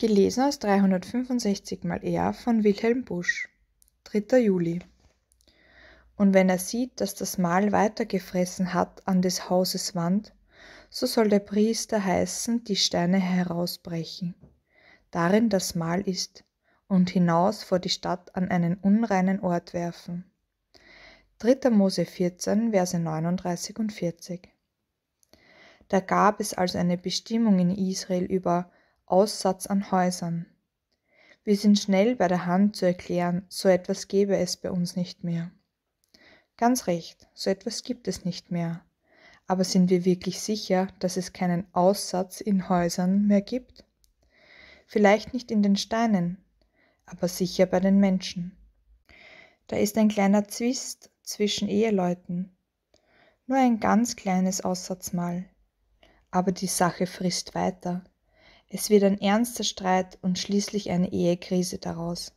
Gelesen aus 365 mal er von Wilhelm Busch. 3. Juli. Und wenn er sieht, dass das Mahl weitergefressen hat an des Hauses Wand, so soll der Priester heißen, die Steine herausbrechen. Darin das Mahl ist, und hinaus vor die Stadt an einen unreinen Ort werfen. 3. Mose 14, Verse 39 und 40. Da gab es also eine Bestimmung in Israel über Aussatz an Häusern. Wir sind schnell bei der Hand zu erklären, so etwas gäbe es bei uns nicht mehr. Ganz recht, so etwas gibt es nicht mehr. Aber sind wir wirklich sicher, dass es keinen Aussatz in Häusern mehr gibt? Vielleicht nicht in den Steinen, aber sicher bei den Menschen. Da ist ein kleiner Zwist zwischen Eheleuten. Nur ein ganz kleines Aussatzmal. Aber die Sache frisst weiter. Es wird ein ernster Streit und schließlich eine Ehekrise daraus.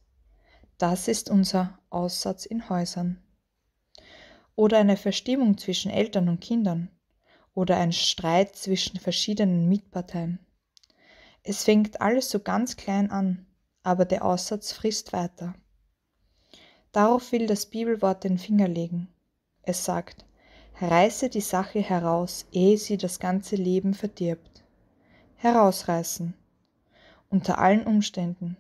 Das ist unser Aussatz in Häusern. Oder eine Verstimmung zwischen Eltern und Kindern. Oder ein Streit zwischen verschiedenen Mitparteien. Es fängt alles so ganz klein an, aber der Aussatz frisst weiter. Darauf will das Bibelwort den Finger legen. Es sagt, reiße die Sache heraus, ehe sie das ganze Leben verdirbt herausreißen. Unter allen Umständen.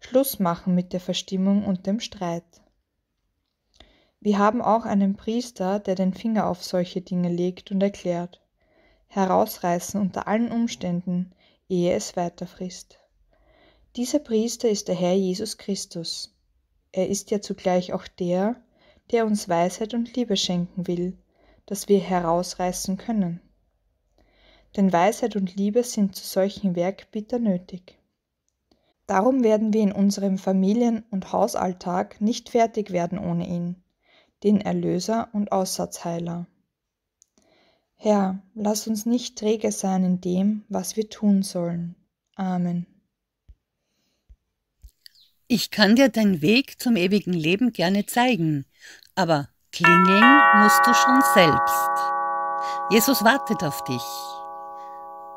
Schluss machen mit der Verstimmung und dem Streit. Wir haben auch einen Priester, der den Finger auf solche Dinge legt und erklärt. Herausreißen unter allen Umständen, ehe es weiterfrisst. Dieser Priester ist der Herr Jesus Christus. Er ist ja zugleich auch der, der uns Weisheit und Liebe schenken will, dass wir herausreißen können denn Weisheit und Liebe sind zu solchem Werk bitter nötig. Darum werden wir in unserem Familien- und Hausalltag nicht fertig werden ohne ihn, den Erlöser und Aussatzheiler. Herr, lass uns nicht träge sein in dem, was wir tun sollen. Amen. Ich kann dir deinen Weg zum ewigen Leben gerne zeigen, aber klingeln musst du schon selbst. Jesus wartet auf dich.